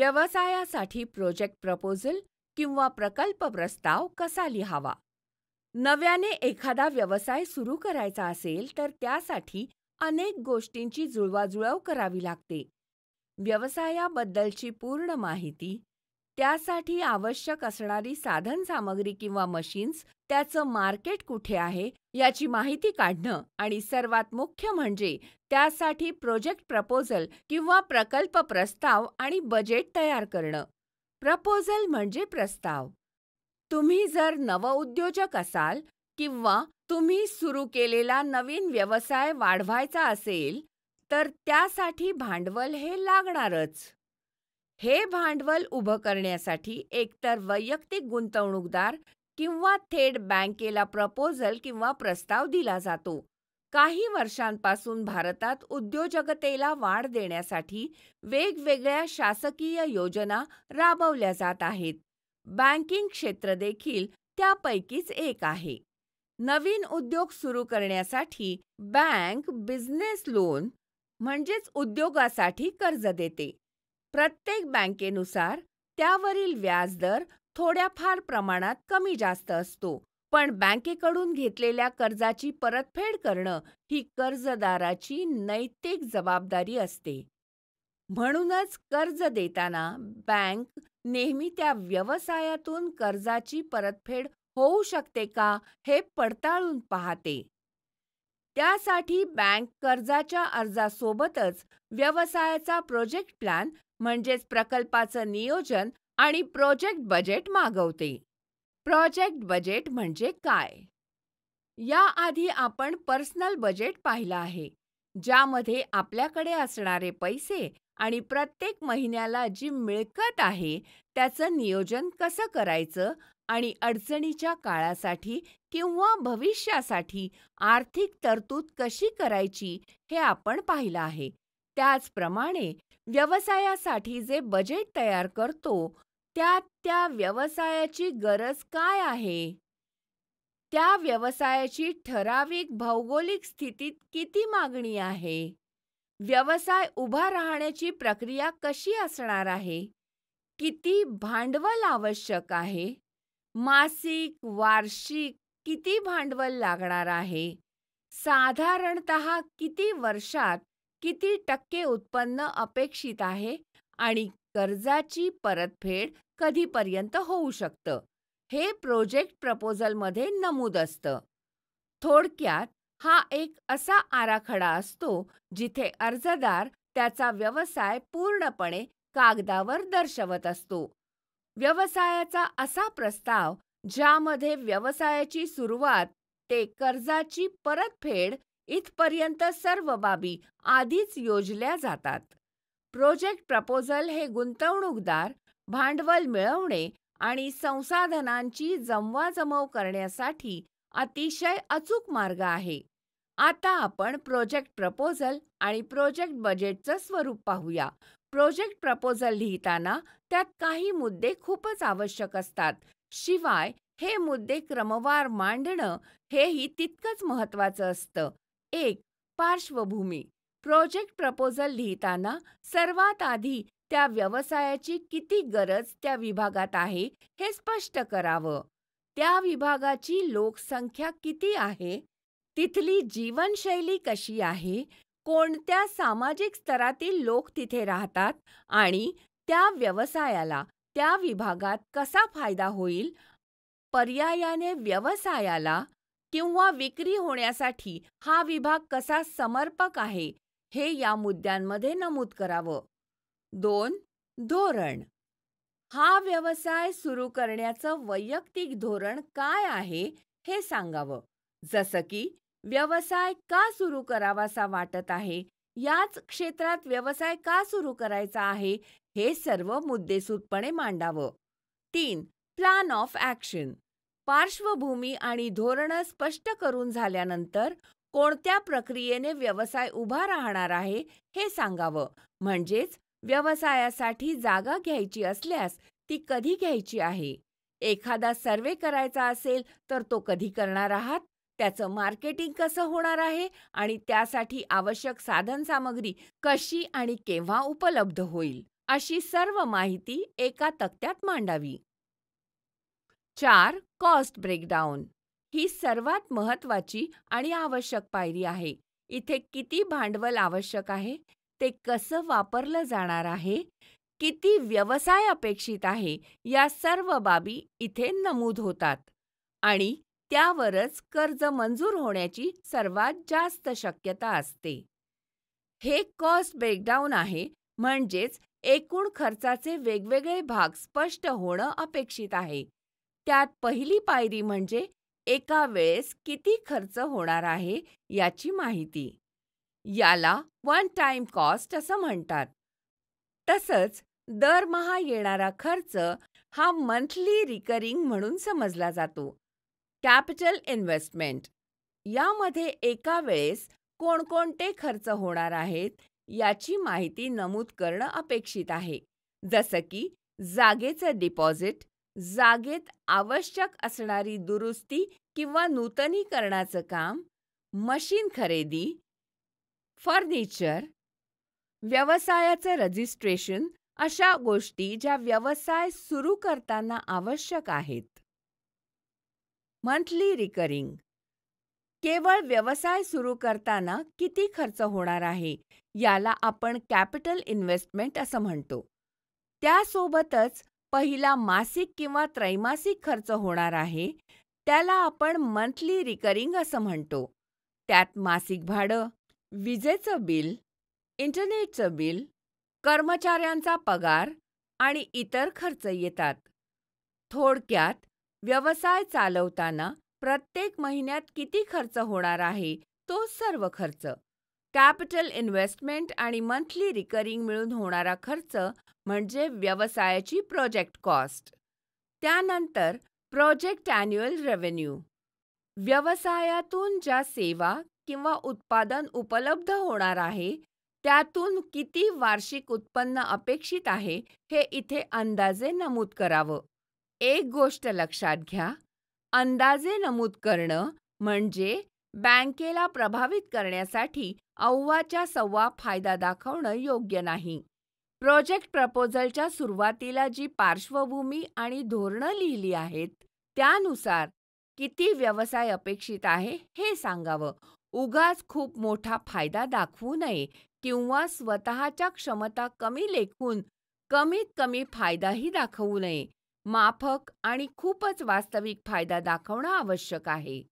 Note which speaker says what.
Speaker 1: व्यवसायासाठी project proposal किंवा प्रकल्प प्रस्ताव कसा लिहावा नव्याने एखादा व्यवसाय सुरू करायचा असेल तर त्यासाठी अनेक गोष्टींची जुळवाजुळव करावी लागते व्यवसायाबद्दलची पूर्ण माहिती त्यासाठी आवश्यक असणारी साधनसामग्री किंवा मशीन्स त्याचं मार्केट कुठे आहे याची माहिती काढणं आणि सर्वात मुख्य म्हणजे त्यासाठी प्रोजेक्ट प्रपोजल किंवा प्रकल्प प्रस्ताव आणि बजेट तयार करणं प्रपोजल म्हणजे प्रस्ताव तुम्ही जर नवउद्योजक असाल किंवा तुम्ही सुरू केलेला नवीन व्यवसाय वाढवायचा असेल तर त्यासाठी भांडवल हे लागणारच हे भांडवल उभं करण्यासाठी एकतर वैयक्तिक गुंतवणूकदार किंवा थेट बँकेला प्रपोजल किंवा प्रस्ताव दिला जातो काही वर्षांपासून भारतात उद्योजकतेला वाढ देण्यासाठी वेगवेगळ्या शासकीय योजना राबवल्या जात आहेत बँकिंग क्षेत्र देखील त्यापैकीच एक आहे नवीन उद्योग सुरू करण्यासाठी बँक बिझनेस लोन म्हणजेच उद्योगासाठी कर्ज देते प्रत्येक बँकेनुसार त्यावरील व्याजदर थोड्याफार प्रमाणात कमी जास्त असतो पण बँकेकडून घेतलेल्या कर्जाची परतफेड करणं ही कर्जदाराची नैतिक जबाबदारी असते म्हणूनच कर्ज देताना बँक नेहमी त्या व्यवसायातून कर्जाची परतफेड होऊ शकते का हे पडताळून पाहते त्यासाठी बँक कर्जाच्या अर्जासोबतच व्यवसायाचा प्रोजेक्ट प्लॅन म्हणजेच प्रकल्पाचं नियोजन आणि प्रोजेक्ट बजेट मागवते प्रोजेक्ट बजेट म्हणजे काय याआधी आपण पर्सनल बजेट पाहिलं आहे ज्यामध्ये आपल्याकडे असणारे पैसे आणि प्रत्येक महिन्याला जी मिळकत आहे त्याचं नियोजन कसं करायचं आणि अडचणीच्या काळासाठी किंवा भविष्यासाठी आर्थिक तरतूद कशी करायची हे आपण पाहिलं आहे त्याचप्रमाणे व्यवसायासाठी जे बजेट तयार करतो त्या त्या व्यवसायाची गरज काय आहे त्या व्यवसायाची ठराविक भौगोलिक स्थितीत किती मागणी आहे व्यवसाय उभा राहण्याची प्रक्रिया कशी असणार आहे किती भांडवल आवश्यक आहे मासिक वार्षिक किती भांडवल लागणार आहे साधारणत किती वर्षात किती टक्के उत्पन्न अपेक्षित आहे आणि कर्जाची परतफेड कधीपर्यंत होऊ शकतं हे प्रोजेक्ट प्रपोजलमध्ये नमूद असतं थोडक्यात हा एक असा आराखडा असतो जिथे अर्जदार त्याचा व्यवसाय पूर्णपणे कागदावर दर्शवत असतो व्यवसायाचा असा प्रस्ताव ज्यामध्ये व्यवसायाची सुरुवात ते कर्जाची परतफेड इथपर्यंत सर्व बाबी आधीच योजल्या जातात प्रोजेक्ट प्रपोजल हे गुंतवणूकदार भांडवल मिळवणे आणि संसाधनांची जमवाजमव करण्यासाठी अतिशय अचूक मार्ग आहे आता आपण प्रोजेक्ट प्रपोजल आणि प्रोजेक्ट बजेटचं स्वरूप पाहूया प्रोजेक्ट प्रपोजल लिहिताना त्यात काही मुद्दे खूपच आवश्यक असतात शिवाय हे मुद्दे क्रमवार मांडणं हेही तितकंच महत्त्वाचं असतं एक पार्श्वभूमी प्रोजेक्ट प्रपोजल लिहिताना सर्वात आधी त्या व्यवसायाची किती गरज त्या विभागात आहे हे स्पष्ट करावं त्या विभागाची लोकसंख्या किती आहे तिथली जीवनशैली कशी आहे कोणत्या सामाजिक स्तरातील लोक तिथे राहतात आणि त्या व्यवसायाला त्या विभागात कसा फायदा होईल पर्यायाने व्यवसायाला किंवा विक्री होण्यासाठी हा विभाग कसा समर्पक आहे हे या मुद्द्यांमध्ये नमूद करावं दोन धोरण हा व्यवसाय सुरू करण्याचं वैयक्तिक धोरण काय आहे हे सांगावं जसं की व्यवसाय का सुरू करावासा वाटत आहे याच क्षेत्रात व्यवसाय का सुरू करायचा आहे हे सर्व मुद्देसूदपणे मांडावं तीन प्लान ऑफ ॲक्शन पार्श्वभूमी आणि धोरणं स्पष्ट करून झाल्यानंतर कोणत्या प्रक्रियेने व्यवसाय उभा राहणार आहे हे सांगावं म्हणजेच व्यवसायासाठी जागा घ्यायची असल्यास ती कधी घ्यायची आहे एखादा सर्वे करायचा असेल तर तो कधी करणार आहात त्याचं मार्केटिंग कसं होणार आहे आणि त्यासाठी आवश्यक साधनसामग्री कशी आणि केव्हा उपलब्ध होईल अशी सर्व माहिती एका तक्त्यात मांडावी चार कॉस्ट ब्रेकडाऊन ही सर्वात महत्त्वाची आणि आवश्यक पायरी आहे इथे किती भांडवल आवश्यक आहे ते कसं वापरलं जाणार आहे किती व्यवसाय अपेक्षित आहे या सर्व बाबी इथे नमूद होतात आणि त्यावरच कर्ज मंजूर होण्याची सर्वात जास्त शक्यता असते हे कॉस्ट ब्रेकडाऊन आहे म्हणजेच एकूण खर्चाचे वेगवेगळे भाग स्पष्ट होणं अपेक्षित आहे त्यात पहिली पायरी म्हणजे एका वेळेस किती खर्च होणार आहे याची माहिती याला वन टाइम कॉस्ट असं म्हणतात तसंच दरमहा येणारा खर्च हा मंथली रिकरिंग म्हणून समजला जातो कॅपिटल इन्व्हेस्टमेंट यामध्ये एका वेळेस कोणकोणते खर्च होणार आहेत याची माहिती नमूद करणं अपेक्षित आहे जसं की जागेचं डिपॉझिट जागेत आवश्यक असणारी दुरुस्ती किंवा नूतनीकरणाचं काम मशीन खरेदी फर्निचर व्यवसायाचं रजिस्ट्रेशन अशा गोष्टी ज्या व्यवसाय सुरू करताना आवश्यक आहेत मंथली रिकरिंग केवळ व्यवसाय सुरू करताना किती खर्च होणार आहे याला आपण कॅपिटल इन्व्हेस्टमेंट असं म्हणतो त्यासोबतच पहिला मासिक किंवा त्रैमासिक खर्च होणार आहे त्याला आपण मंथली रिकरिंग असं म्हणतो त्यात मासिक भाडं विजेचं बिल इंटरनेटचं बिल कर्मचाऱ्यांचा पगार आणि इतर खर्च येतात थोडक्यात व्यवसाय चालवताना प्रत्येक महिन्यात किती खर्च होणार आहे तो सर्व खर्च कॅपिटल इन्व्हेस्टमेंट आणि मंथली रिकरिंग मिळून होणारा खर्च म्हणजे व्यवसायाची प्रोजेक्ट कॉस्ट त्यानंतर प्रोजेक्ट अॅन्युअल रेव्हेन्यू व्यवसायातून ज्या सेवा किंवा उत्पादन उपलब्ध होणार आहे त्यातून किती वार्षिक उत्पन्न अपेक्षित आहे हे इथे अंदाजे नमूद करावं एक गोष्ट लक्षात घ्या अंदाजे नमूद करणं म्हणजे बँकेला प्रभावित करण्यासाठी अव्वाच्या सव्वा फायदा दाखवणं योग्य नाही प्रोजेक्ट प्रपोजलच्या सुरुवातीला जी पार्श्वभूमी आणि धोरणं लिहिली आहेत त्यानुसार किती व्यवसाय अपेक्षित आहे हे सांगावं उगाच खूप मोठा फायदा दाखवू नये किंवा स्वतःच्या क्षमता कमी लेखून कमीत कमी फायदाही दाखवू नये माफक आणि खूपच वास्तविक फायदा दाखवणं आवश्यक आहे